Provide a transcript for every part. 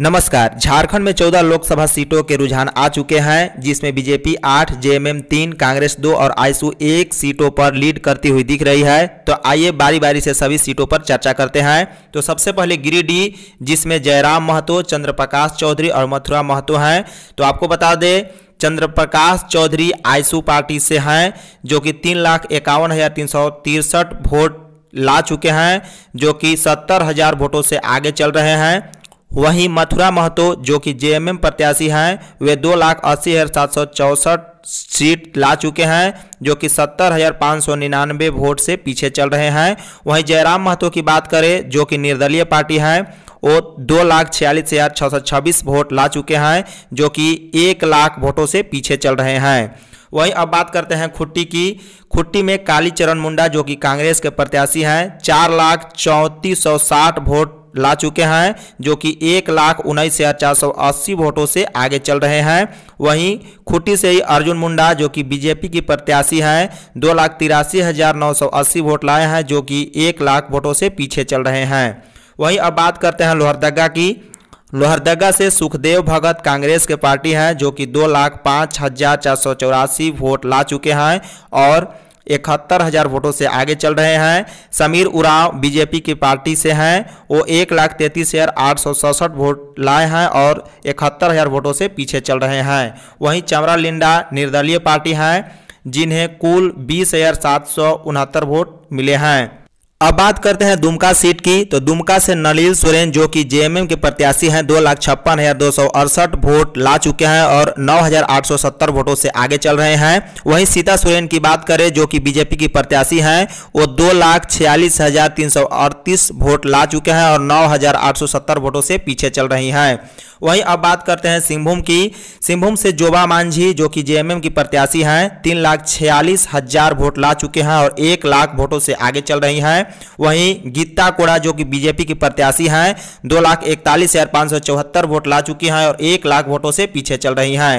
नमस्कार झारखंड में 14 लोकसभा सीटों के रुझान आ चुके हैं जिसमें बीजेपी 8, जेएमएम 3, कांग्रेस 2 और आईसू 1 सीटों पर लीड करती हुई दिख रही है तो आइए बारी बारी से सभी सीटों पर चर्चा करते हैं तो सबसे पहले गिरिडीह जिसमें जयराम महतो चंद्रप्रकाश चौधरी और मथुरा महतो हैं तो आपको बता दें चंद्रप्रकाश चौधरी आईसू पार्टी से हैं जो कि तीन लाख इक्यावन हज़ार तीन सौ तिरसठ वोट ला चुके हैं जो कि सत्तर हज़ार वोटों से आगे चल रहे हैं वहीं मथुरा महतो जो कि जेएमएम प्रत्याशी हैं वे दो लाख अस्सी हज़ार सात सौ चौंसठ सीट ला चुके हैं जो कि सत्तर हज़ार पाँच सौ निन्यानवे वोट से पीछे चल रहे हैं वहीं जयराम महतो की बात करें जो कि निर्दलीय पार्टी हैं वो दो लाख छियालीस हज़ार छः सौ छब्बीस वोट ला चुके हैं जो कि एक लाख वोटों से पीछे चल रहे हैं वहीं अब बात करते हैं खुट्टी की खुट्टी में कालीचरण मुंडा जो कि कांग्रेस के प्रत्याशी हैं चार लाख चौंतीस सौ साठ वोट ला चुके हैं जो कि एक लाख उन्नीस हज़ार चार सौ अस्सी वोटों से आगे चल रहे हैं वहीं खुटी से ही अर्जुन मुंडा जो कि बीजेपी की प्रत्याशी हैं दो लाख तिरासी हज़ार नौ सौ अस्सी वोट लाए हैं जो कि एक लाख वोटों से पीछे चल रहे हैं वहीं अब बात करते हैं लोहरदगा की लोहरदगा से सुखदेव भगत कांग्रेस के पार्टी हैं जो कि दो लाख पाँच हज़ार चार सौ चौरासी वोट ला चुके हैं और इकहत्तर हजार वोटों से आगे चल रहे हैं समीर उराव बीजेपी की पार्टी से हैं वो एक लाख तैंतीस हजार आठ सौ सड़सठ वोट लाए हैं और इकहत्तर हजार वोटों से पीछे चल रहे हैं वहीं चमरा लिंडा निर्दलीय पार्टी हैं जिन्हें कुल बीस हजार सात सौ उनहत्तर वोट मिले हैं अब बात करते हैं दुमका सीट की तो दुमका से नलील सोरेन जो कि जेएमएम के प्रत्याशी हैं दो लाख छप्पन हजार दो सौ अड़सठ वोट ला चुके हैं और नौ हजार आठ सौ सत्तर वोटों से आगे चल रहे हैं वहीं सीता सोरेन की बात करें जो कि बीजेपी की प्रत्याशी हैं वो दो लाख छियालीस हजार तीन सौ अड़तीस वोट ला चुके हैं और नौ हजार आठ सौ सत्तर वोटों से पीछे चल रही हैं वहीं अब बात करते हैं सिंहभूम की सिंहभूम से जोबा मांझी जो कि जेएमएम की प्रत्याशी हैं तीन लाख छियालीस हजार वोट ला चुके हैं और एक लाख वोटों से आगे चल रही हैं वहीं गीता कोड़ा जो कि बीजेपी की प्रत्याशी हैं दो लाख इकतालीस हजार पाँच सौ चौहत्तर वोट ला चुकी हैं और एक लाख वोटों से पीछे चल रही हैं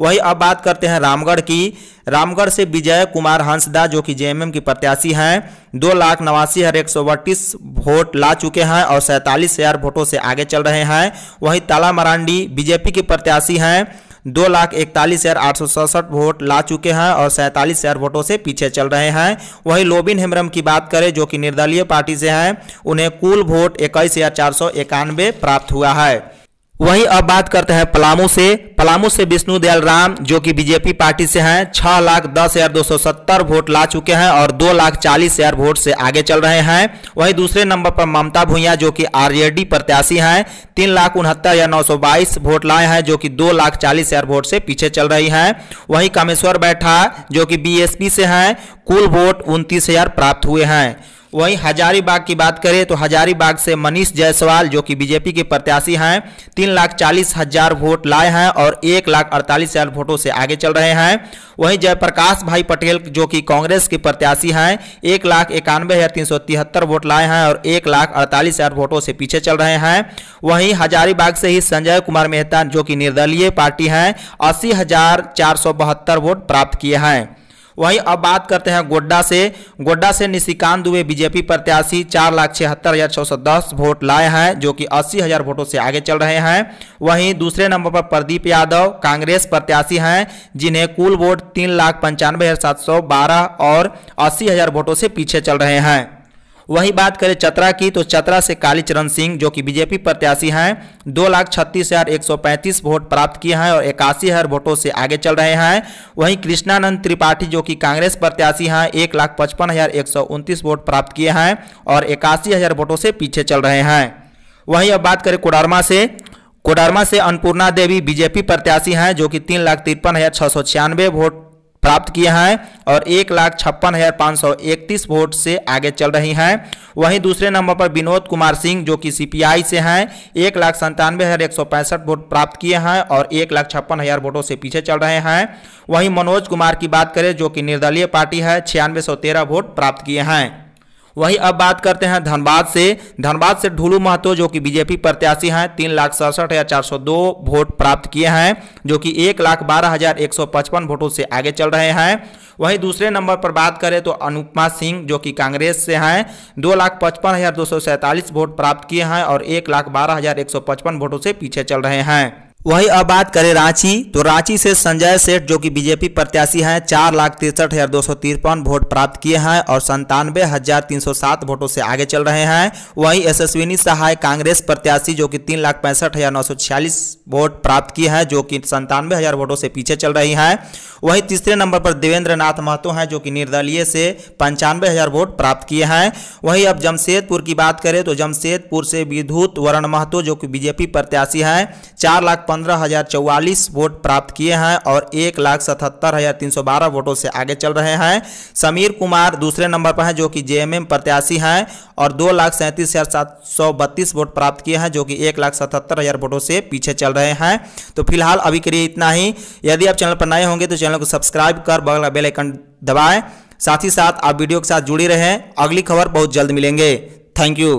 वही अब बात करते हैं रामगढ़ की रामगढ़ से विजय कुमार हंसदा जो कि जेएमएम की प्रत्याशी हैं दो लाख नवासी हज़ार एक सौ बत्तीस वोट ला चुके हैं और सैंतालीस हजार वोटों से आगे चल रहे हैं वहीं ताला मरांडी बीजेपी के प्रत्याशी हैं दो लाख इकतालीस हजार आठ सौ सड़सठ वोट ला चुके हैं और सैंतालीस हजार वोटों से पीछे चल रहे हैं वहीं लोबिन हेम्ब्रम की बात करें जो कि निर्दलीय पार्टी से हैं उन्हें कुल वोट इक्कीस हजार चार सौ इक्यानवे प्राप्त हुआ है वहीं अब बात करते हैं पलामू से पलामू से विष्णु दयाल राम जो कि बीजेपी पार्टी से हैं छह लाख दस हजार दो सौ सत्तर वोट ला चुके हैं और दो लाख चालीस हजार वोट से आगे चल रहे हैं वहीं दूसरे नंबर पर ममता भुइया जो कि आरजेडी प्रत्याशी हैं तीन लाख उनहत्तर हजार नौ सौ बाईस वोट लाए हैं जो कि दो लाख चालीस हजार वोट से पीछे चल रही हैं वहीं कामेश्वर बैठा जो कि बी से हैं कुल वोट उनतीस हजार प्राप्त हुए हैं वहीं हजारीबाग की बात करें तो हजारीबाग से मनीष जायसवाल जो कि बीजेपी के प्रत्याशी हैं तीन लाख चालीस हजार वोट लाए हैं और एक लाख अड़तालीस हजार वोटों से आगे चल रहे हैं वहीं जयप्रकाश भाई पटेल जो कि कांग्रेस के प्रत्याशी हैं एक लाख इक्यानवे हजार तीन सौ तिहत्तर वोट लाए हैं और एक लाख अड़तालीस हजार वोटों से पीछे चल रहे हैं वहीं हजारीबाग से ही संजय कुमार मेहता जो कि निर्दलीय पार्टी हैं अस्सी हजार चार सौ बहत्तर वोट प्राप्त किए हैं वहीं अब बात करते हैं गोड्डा से गोड्डा से निशिकांत दुबे बीजेपी प्रत्याशी चार लाख छिहत्तर हजार छः सौ दस वोट लाए हैं जो कि अस्सी हजार वोटों से आगे चल रहे हैं वहीं दूसरे नंबर पर प्रदीप यादव कांग्रेस प्रत्याशी हैं जिन्हें कुल वोट तीन लाख पंचानवे हजार सात सौ बारह और अस्सी हजार वोटों से पीछे चल रहे हैं वही बात करें चतरा की तो चतरा से कालीचरण सिंह जो कि बीजेपी प्रत्याशी हैं दो लाख छत्तीस हज़ार एक सौ पैंतीस वोट प्राप्त किए हैं और इक्यासी हज़ार वोटों से आगे चल रहे हैं वहीं कृष्णानंद त्रिपाठी जो कि कांग्रेस प्रत्याशी हैं एक लाख पचपन हज़ार एक सौ उनतीस वोट प्राप्त किए हैं और इक्यासी हज़ार वोटों से पीछे चल रहे हैं वहीं अब बात करें कोडरमा से कोडरमा से अन्नपूर्णा देवी बीजेपी प्रत्याशी हैं जो कि तीन लाख तिरपन हज़ार छः सौ छियानवे वोट प्राप्त किया है और एक लाख छप्पन हज़ार पाँच सौ इकतीस वोट से आगे चल रही हैं वहीं दूसरे नंबर पर विनोद कुमार सिंह जो कि सीपीआई से हैं एक लाख संतानवे हज़ार एक सौ पैंसठ वोट प्राप्त किए हैं और एक लाख छप्पन हज़ार वोटों से पीछे चल रहे हैं वहीं मनोज कुमार की बात करें जो कि निर्दलीय पार्टी है छियानवे सौ तेरह वोट प्राप्त किए हैं वहीं अब बात करते हैं धनबाद से धनबाद से ढुलू महतो जो कि बीजेपी प्रत्याशी हैं तीन लाख सड़सठ या चार सौ दो वोट प्राप्त किए हैं जो कि एक लाख बारह हजार एक सौ पचपन वोटों से आगे चल रहे हैं वहीं दूसरे नंबर पर बात करें तो अनुपमा सिंह जो कि कांग्रेस से हैं दो लाख पचपन हजार दो सौ सैंतालीस वोट प्राप्त किए हैं और एक लाख बारह हजार एक सौ पचपन वोटों से पीछे चल रहे हैं वहीं अब बात करें रांची तो रांची से संजय सेठ जो कि बीजेपी प्रत्याशी हैं चार लाख तिरसठ हजार दो सौ तिरपन वोट प्राप्त किए हैं और संतानवे हजार तीन सौ सात वोटों से आगे चल रहे हैं वहीं यशस्विनी सहाय कांग्रेस प्रत्याशी जो कि तीन लाख पैंसठ हजार नौ सौ छियालीस वोट प्राप्त किए हैं जो कि संतानवे हजार वोटों से पीछे चल रही हैं वहीं तीसरे नंबर पर देवेंद्र नाथ महतो हैं जो कि निर्दलीय से पंचानवे हजार वोट प्राप्त किए हैं वहीं अब जमशेदपुर की बात करें तो जमशेदपुर से विद्युत वरण महतो जो कि बीजेपी प्रत्याशी हैं चार लाख पंद्रह हजार चौवालीस वोट प्राप्त किए हैं और एक लाख सतहत्तर हजार तीन सौ बारह वोटों से आगे चल रहे हैं समीर कुमार दूसरे नंबर पर हैं जो कि जेएमएम प्रत्याशी हैं और दो लाख सैंतीस हजार सात सौ बत्तीस वोट प्राप्त किए हैं जो कि एक लाख सतहत्तर हजार वोटों से पीछे चल रहे हैं तो फिलहाल अभी के लिए इतना ही यदि आप चैनल पर नए होंगे तो चैनल को सब्सक्राइब कर बगल बेलाइकन दबाएँ साथ ही साथ आप वीडियो के साथ जुड़ी रहें अगली खबर बहुत जल्द मिलेंगे थैंक यू